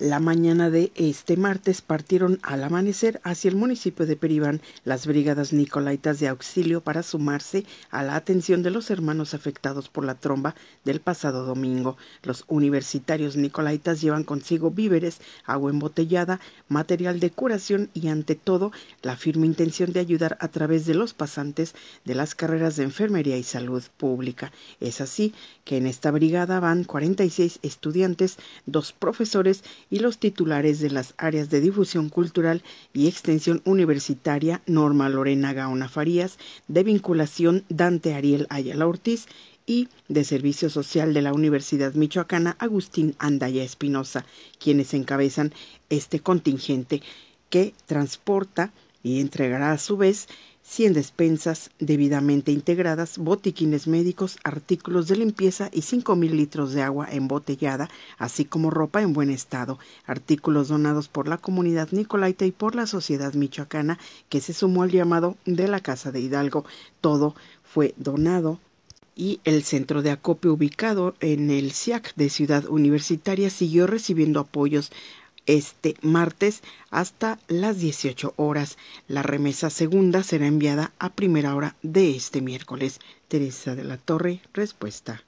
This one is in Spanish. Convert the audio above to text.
La mañana de este martes partieron al amanecer hacia el municipio de Peribán las brigadas nicolaitas de auxilio para sumarse a la atención de los hermanos afectados por la tromba del pasado domingo. Los universitarios nicolaitas llevan consigo víveres, agua embotellada, material de curación y ante todo la firme intención de ayudar a través de los pasantes de las carreras de enfermería y salud pública. Es así que en esta brigada van 46 estudiantes, dos profesores y los titulares de las áreas de difusión cultural y extensión universitaria Norma Lorena Gaona Farías, de vinculación Dante Ariel Ayala Ortiz y de Servicio Social de la Universidad Michoacana Agustín Andaya Espinosa, quienes encabezan este contingente que transporta y entregará a su vez 100 despensas debidamente integradas, botiquines médicos, artículos de limpieza y 5.000 litros de agua embotellada, así como ropa en buen estado, artículos donados por la comunidad nicolaita y por la sociedad michoacana que se sumó al llamado de la Casa de Hidalgo. Todo fue donado y el centro de acopio ubicado en el SIAC de Ciudad Universitaria siguió recibiendo apoyos este martes hasta las 18 horas. La remesa segunda será enviada a primera hora de este miércoles. Teresa de la Torre, respuesta.